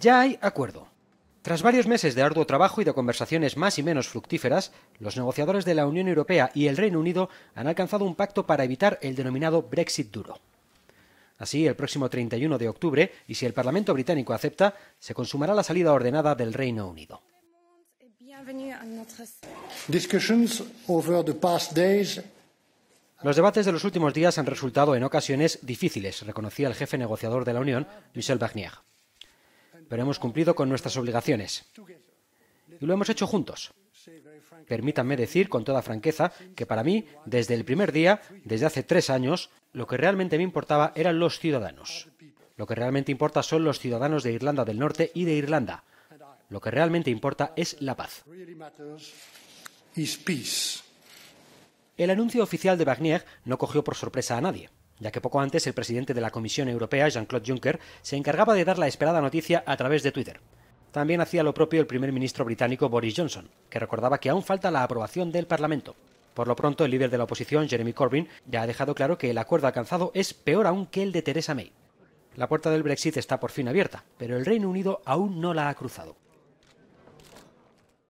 Ya hay acuerdo. Tras varios meses de arduo trabajo y de conversaciones más y menos fructíferas, los negociadores de la Unión Europea y el Reino Unido han alcanzado un pacto para evitar el denominado Brexit duro. Así, el próximo 31 de octubre, y si el Parlamento británico acepta, se consumará la salida ordenada del Reino Unido. Los debates de los últimos días han resultado en ocasiones difíciles, reconocía el jefe negociador de la Unión, Michel Barnier pero hemos cumplido con nuestras obligaciones. Y lo hemos hecho juntos. Permítanme decir con toda franqueza que para mí, desde el primer día, desde hace tres años, lo que realmente me importaba eran los ciudadanos. Lo que realmente importa son los ciudadanos de Irlanda del Norte y de Irlanda. Lo que realmente importa es la paz. El anuncio oficial de Barnier no cogió por sorpresa a nadie ya que poco antes el presidente de la Comisión Europea, Jean-Claude Juncker, se encargaba de dar la esperada noticia a través de Twitter. También hacía lo propio el primer ministro británico Boris Johnson, que recordaba que aún falta la aprobación del Parlamento. Por lo pronto, el líder de la oposición, Jeremy Corbyn, ya ha dejado claro que el acuerdo alcanzado es peor aún que el de Theresa May. La puerta del Brexit está por fin abierta, pero el Reino Unido aún no la ha cruzado.